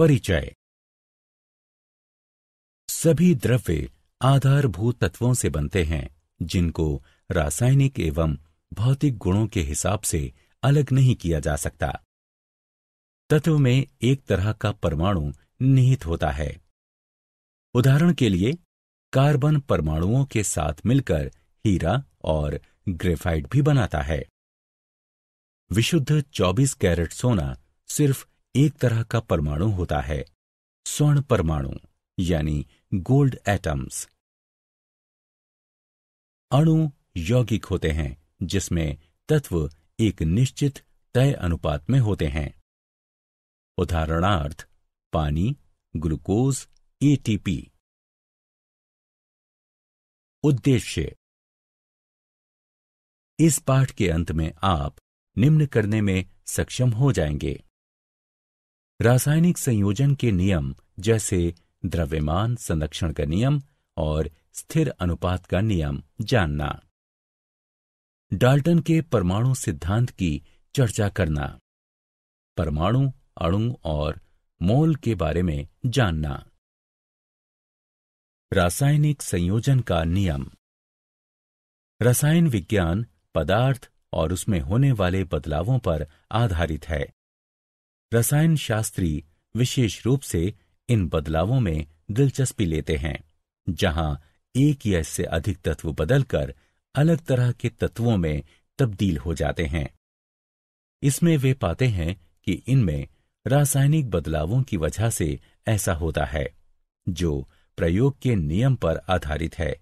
परिचय सभी द्रव्य आधारभूत तत्वों से बनते हैं जिनको रासायनिक एवं भौतिक गुणों के हिसाब से अलग नहीं किया जा सकता तत्व में एक तरह का परमाणु निहित होता है उदाहरण के लिए कार्बन परमाणुओं के साथ मिलकर हीरा और ग्रेफाइट भी बनाता है विशुद्ध 24 कैरेट सोना सिर्फ एक तरह का परमाणु होता है स्वर्ण परमाणु यानी गोल्ड एटम्स अणु यौगिक होते हैं जिसमें तत्व एक निश्चित तय अनुपात में होते हैं उदाहरणार्थ पानी ग्लूकोज एटीपी उद्देश्य इस पाठ के अंत में आप निम्न करने में सक्षम हो जाएंगे रासायनिक संयोजन के नियम जैसे द्रव्यमान संरक्षण का नियम और स्थिर अनुपात का नियम जानना डाल्टन के परमाणु सिद्धांत की चर्चा करना परमाणु अणु और मोल के बारे में जानना रासायनिक संयोजन का नियम रसायन विज्ञान पदार्थ और उसमें होने वाले बदलावों पर आधारित है रसायन शास्त्री विशेष रूप से इन बदलावों में दिलचस्पी लेते हैं जहां एक या इससे अधिक तत्व बदलकर अलग तरह के तत्वों में तब्दील हो जाते हैं इसमें वे पाते हैं कि इनमें रासायनिक बदलावों की वजह से ऐसा होता है जो प्रयोग के नियम पर आधारित है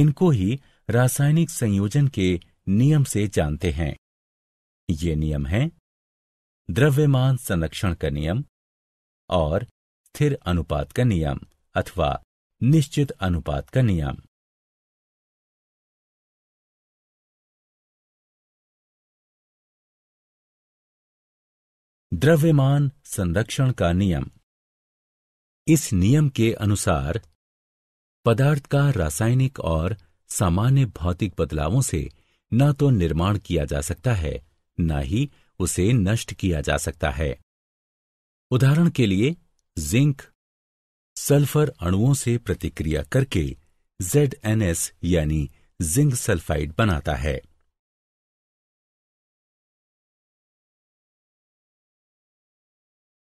इनको ही रासायनिक संयोजन के नियम से जानते हैं ये नियम हैं द्रव्यमान संरक्षण का नियम और स्थिर अनुपात का नियम अथवा निश्चित अनुपात का नियम द्रव्यमान संरक्षण का नियम इस नियम के अनुसार पदार्थ का रासायनिक और सामान्य भौतिक बदलावों से न तो निर्माण किया जा सकता है न ही उसे नष्ट किया जा सकता है उदाहरण के लिए जिंक सल्फर अणुओं से प्रतिक्रिया करके जेड यानी जिंक सल्फाइड बनाता है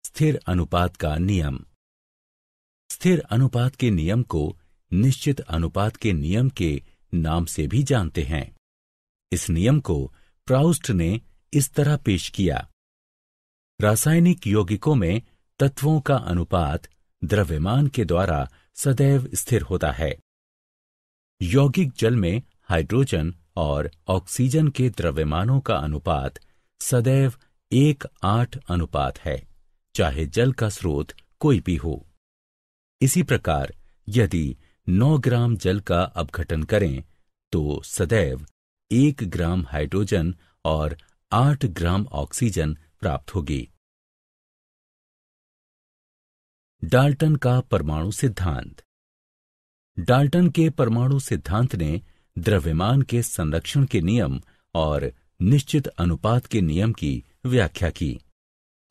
स्थिर अनुपात का नियम स्थिर अनुपात के नियम को निश्चित अनुपात के नियम के नाम से भी जानते हैं इस नियम को प्राउस्ट ने इस तरह पेश किया रासायनिक यौगिकों में तत्वों का अनुपात द्रव्यमान के द्वारा सदैव स्थिर होता है यौगिक जल में हाइड्रोजन और ऑक्सीजन के द्रव्यमानों का अनुपात सदैव एक आठ अनुपात है चाहे जल का स्रोत कोई भी हो इसी प्रकार यदि 9 ग्राम जल का अपघटन करें तो सदैव एक ग्राम हाइड्रोजन और आठ ग्राम ऑक्सीजन प्राप्त होगी डाल्टन का परमाणु सिद्धांत डाल्टन के परमाणु सिद्धांत ने द्रव्यमान के संरक्षण के नियम और निश्चित अनुपात के नियम की व्याख्या की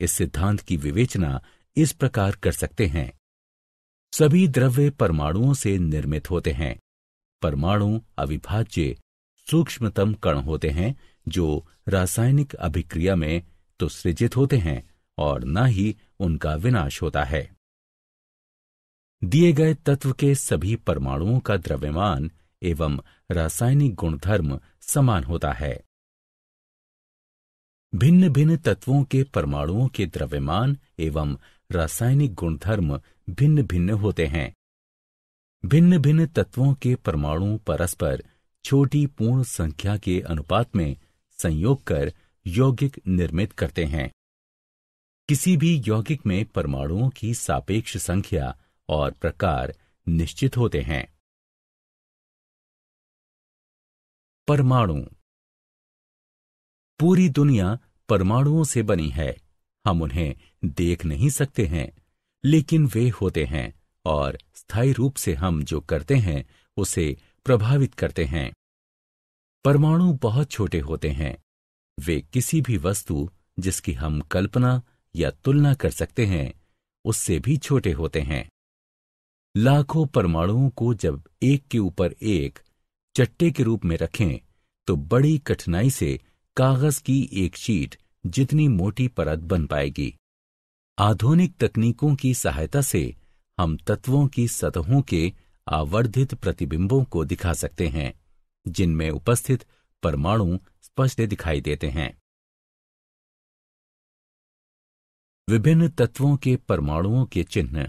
इस सिद्धांत की विवेचना इस प्रकार कर सकते हैं सभी द्रव्य परमाणुओं से निर्मित होते हैं परमाणु अविभाज्य सूक्ष्मतम कण होते हैं जो रासायनिक अभिक्रिया में तो सृजित होते हैं और न ही उनका विनाश होता है दिए गए तत्व के सभी परमाणुओं का द्रव्यमान एवं रासायनिक गुणधर्म समान होता है भिन्न भिन्न तत्वों के परमाणुओं के द्रव्यमान एवं रासायनिक गुणधर्म भिन्न भिन्न होते हैं भिन्न भिन्न तत्वों के परमाणु परस्पर छोटी पूर्ण संख्या के अनुपात में संयोग कर यौगिक निर्मित करते हैं किसी भी यौगिक में परमाणुओं की सापेक्ष संख्या और प्रकार निश्चित होते हैं परमाणु पूरी दुनिया परमाणुओं से बनी है हम उन्हें देख नहीं सकते हैं लेकिन वे होते हैं और स्थायी रूप से हम जो करते हैं उसे प्रभावित करते हैं परमाणु बहुत छोटे होते हैं वे किसी भी वस्तु जिसकी हम कल्पना या तुलना कर सकते हैं उससे भी छोटे होते हैं लाखों परमाणुओं को जब एक के ऊपर एक चट्टे के रूप में रखें तो बड़ी कठिनाई से कागज की एक शीट जितनी मोटी परत बन पाएगी आधुनिक तकनीकों की सहायता से हम तत्वों की सतहों के आवर्धित प्रतिबिंबों को दिखा सकते हैं जिनमें उपस्थित परमाणु स्पष्ट दिखाई देते हैं विभिन्न तत्वों के परमाणुओं के चिन्ह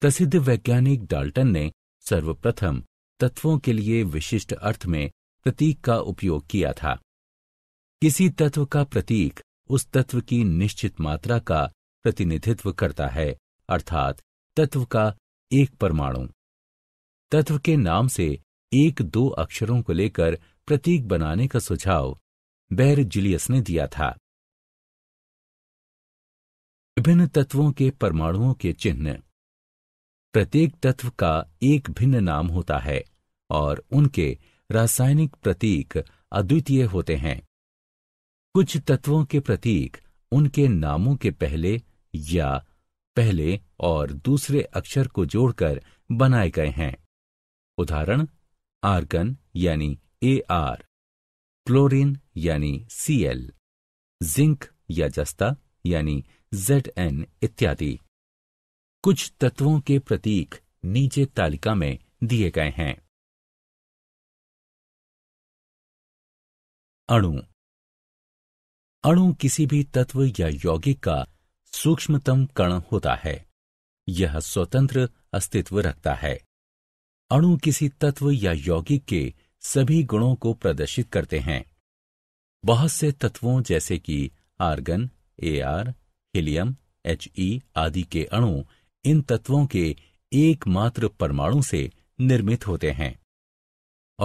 प्रसिद्ध वैज्ञानिक डाल्टन ने सर्वप्रथम तत्वों के लिए विशिष्ट अर्थ में प्रतीक का उपयोग किया था किसी तत्व का प्रतीक उस तत्व की निश्चित मात्रा का प्रतिनिधित्व करता है अर्थात तत्व का एक परमाणु तत्व के नाम से एक दो अक्षरों को लेकर प्रतीक बनाने का सुझाव बैर जुलियस ने दिया था विभिन्न तत्वों के परमाणुओं के चिन्ह प्रत्येक तत्व का एक भिन्न नाम होता है और उनके रासायनिक प्रतीक अद्वितीय होते हैं कुछ तत्वों के प्रतीक उनके नामों के पहले या पहले और दूसरे अक्षर को जोड़कर बनाए गए हैं उदाहरण आर्गन यानी ए आर क्लोरीन यानी सी एल जिंक या जस्ता यानी जेड एन इत्यादि कुछ तत्वों के प्रतीक नीचे तालिका में दिए गए हैं अणु अणु किसी भी तत्व या यौगिक का सूक्ष्मतम कण होता है यह स्वतंत्र अस्तित्व रखता है अणु किसी तत्व या यौगिक के सभी गुणों को प्रदर्शित करते हैं बहुत से तत्वों जैसे कि argon AR, helium H E e आदि के अणु इन तत्वों के एकमात्र परमाणु से निर्मित होते हैं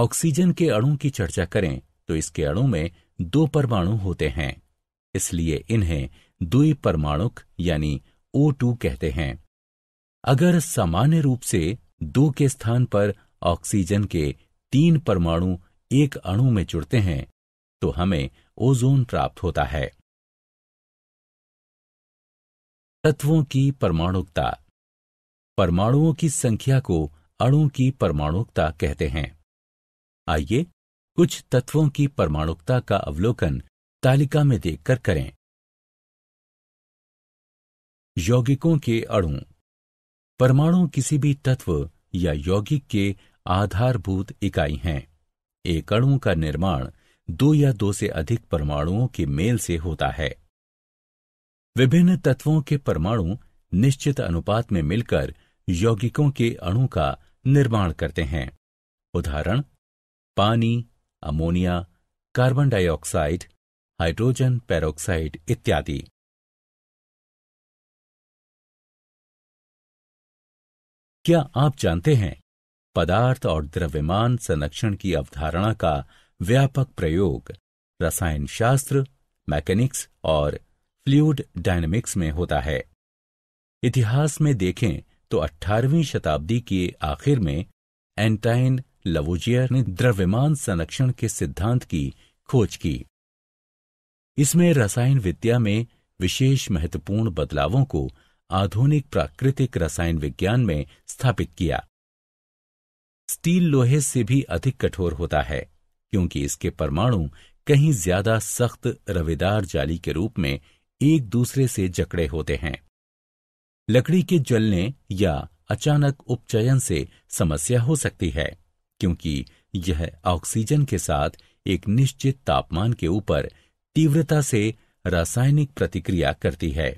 ऑक्सीजन के अणु की चर्चा करें तो इसके अणु में दो परमाणु होते हैं इसलिए इन्हें द्वि परमाणुक यानी O2 कहते हैं अगर सामान्य रूप से दो के स्थान पर ऑक्सीजन के तीन परमाणु एक अणु में जुड़ते हैं तो हमें ओजोन प्राप्त होता है तत्वों की परमाणुकता परमाणुओं की संख्या को अणु की परमाणुकता कहते हैं आइए कुछ तत्वों की परमाणुकता का अवलोकन तालिका में देखकर करें यौगिकों के अणु परमाणु किसी भी तत्व या यौगिक के आधारभूत इकाई हैं एक अणु का निर्माण दो या दो से अधिक परमाणुओं के मेल से होता है विभिन्न तत्वों के परमाणु निश्चित अनुपात में मिलकर यौगिकों के अणु का निर्माण करते हैं उदाहरण पानी ammonia carbon dioxide hydrogen peroxide इत्यादि क्या आप जानते हैं पदार्थ और द्रव्यमान संरक्षण की अवधारणा का व्यापक प्रयोग रसायन शास्त्र मैकेनिक्स और फ्लूड डायनेमिक्स में होता है इतिहास में देखें तो 18वीं शताब्दी के आखिर में एंटाइन लवोजियर ने द्रव्यमान संरक्षण के सिद्धांत की खोज की इसमें रसायन विद्या में विशेष महत्वपूर्ण बदलावों को आधुनिक प्राकृतिक रसायन विज्ञान में स्थापित किया स्टील लोहे से भी अधिक कठोर होता है क्योंकि इसके परमाणु कहीं ज्यादा सख्त रवेदार जाली के रूप में एक दूसरे से जकड़े होते हैं लकड़ी के जलने या अचानक उपचयन से समस्या हो सकती है क्योंकि यह ऑक्सीजन के साथ एक निश्चित तापमान के ऊपर तीव्रता से रासायनिक प्रतिक्रिया करती है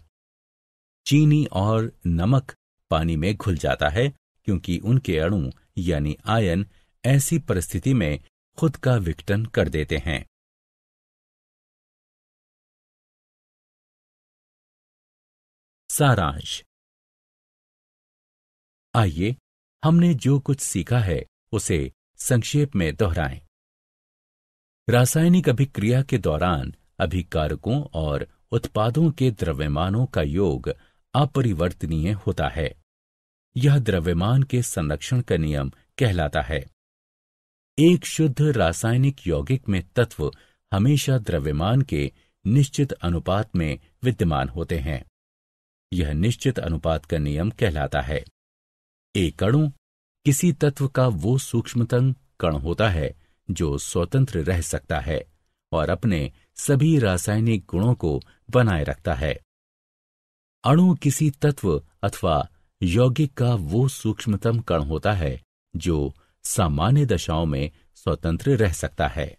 चीनी और नमक पानी में घुल जाता है क्योंकि उनके अणु यानी आयन ऐसी परिस्थिति में खुद का विघटन कर देते हैं सारांश आइए हमने जो कुछ सीखा है उसे संक्षेप में दोहराएं रासायनिक अभिक्रिया के दौरान अभिकारकों और उत्पादों के द्रव्यमानों का योग अपरिवर्तनीय होता है यह द्रव्यमान के संरक्षण का नियम कहलाता है एक शुद्ध रासायनिक यौगिक में तत्व हमेशा द्रव्यमान के निश्चित अनुपात में विद्यमान होते हैं यह निश्चित अनुपात का नियम कहलाता है एकड़ों किसी तत्व का वो सूक्ष्मतम कण होता है जो स्वतंत्र रह सकता है और अपने सभी रासायनिक गुणों को बनाए रखता है अणु किसी तत्व अथवा यौगिक का वो सूक्ष्मतम कण होता है जो सामान्य दशाओं में स्वतंत्र रह सकता है